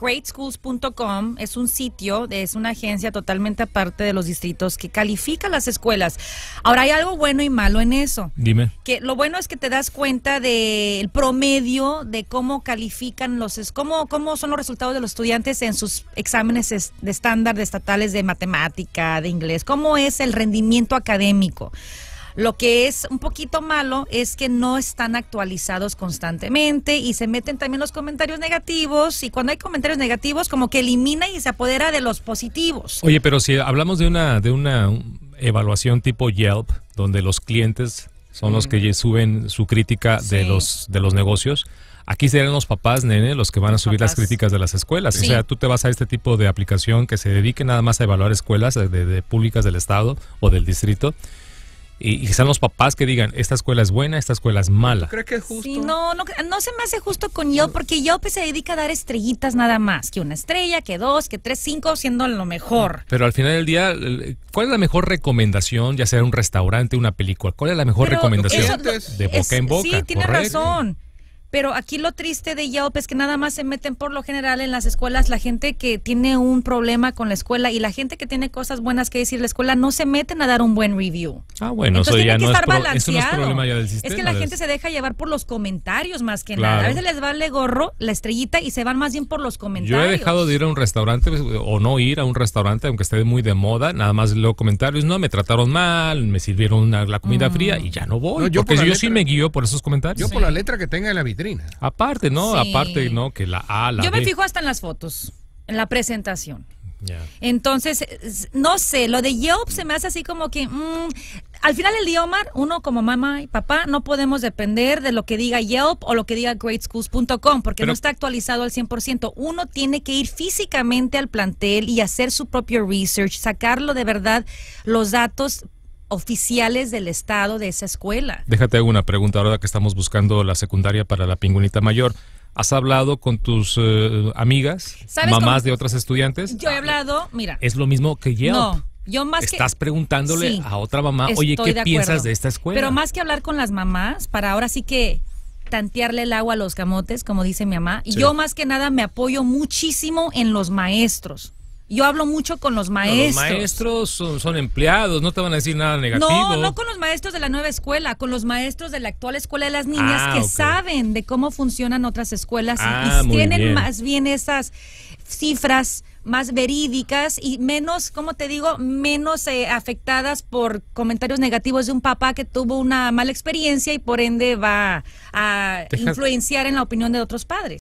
GreatSchools.com es un sitio, es una agencia totalmente aparte de los distritos que califica las escuelas. Ahora hay algo bueno y malo en eso. Dime. Que lo bueno es que te das cuenta del promedio de cómo califican los cómo cómo son los resultados de los estudiantes en sus exámenes de estándar estatales de matemática, de inglés, cómo es el rendimiento académico. Lo que es un poquito malo es que no están actualizados constantemente y se meten también los comentarios negativos y cuando hay comentarios negativos como que elimina y se apodera de los positivos. Oye, pero si hablamos de una de una evaluación tipo Yelp donde los clientes son los que mm. suben su crítica de los de los negocios, aquí serán los papás, nene, los que van a subir las críticas de las escuelas. O sea, tú te vas a este tipo de aplicación que se dedique nada más a evaluar escuelas eh, de, de públicas del estado o del distrito y, sean los papás que digan, esta escuela es buena, esta escuela es mala. ¿Crees que es justo? no, no, se me hace justo con yo, porque yo pues se dedica a dar estrellitas nada más, que una estrella, que dos, que tres, cinco, siendo lo mejor. Pero al final del día, ¿cuál es la mejor recomendación, ya sea un restaurante, una película? ¿Cuál es la mejor recomendación? de boca en boca. Sí, tiene razón. Pero aquí lo triste de Yelp es que nada más se meten por lo general en las escuelas la gente que tiene un problema con la escuela y la gente que tiene cosas buenas que decir la escuela no se meten a dar un buen review. Ah, bueno, eso ya que no, es es problema del sistema. Es que la gente se deja llevar por los comentarios más que nada. A veces les vale gorro la estrellita y se van más bien por los comentarios. Yo he dejado de ir a un restaurante pues, o no ir a un restaurante, aunque esté muy de moda, nada más leo comentarios, no, me trataron mal, me sirvieron la comida mm. fría y ya no voy. porque yo sí me guío por esos comentarios. Yo por la letra que tenga en la vida Aparte, ¿no? Aparte, ¿no? Que la ala Yo me fijo hasta en las fotos, en la presentación. Entonces, no sé, lo de Yelp se me hace así como que... Mm, al final el idioma uno como mamá y papá no podemos depender de lo que diga Yelp o lo que diga greatschools.com porque no está actualizado al 100%. Uno tiene que ir físicamente al plantel y hacer su propio research, sacarlo de verdad los datos oficiales del estado de esa escuela. Déjate una pregunta ahora que estamos buscando la secundaria para la pingüinita mayor. ¿Has hablado con tus eh, amigas, mamás de otras estudiantes? Yo he hablado, mira. Es lo mismo que yo No, yo más Estás preguntándole a otra mamá, oye, ¿qué piensas de esta escuela? Pero más que hablar con las mamás, para ahora sí que tantearle el agua a los camotes, como dice mi mamá, Y yo más que nada me apoyo muchísimo en los maestros. Yo hablo mucho con los maestros. los maestros son, empleados, no te van a decir nada negativo. No, no con los maestros de la nueva escuela, con los maestros de la actual escuela de las ah, niñas que saben de cómo funcionan otras escuelas y, ah, tienen más bien esas cifras más verídicas y menos, como te digo, menos eh, afectadas por comentarios negativos de un papá que tuvo una mala experiencia y por ende va a influenciar en la opinión de otros padres.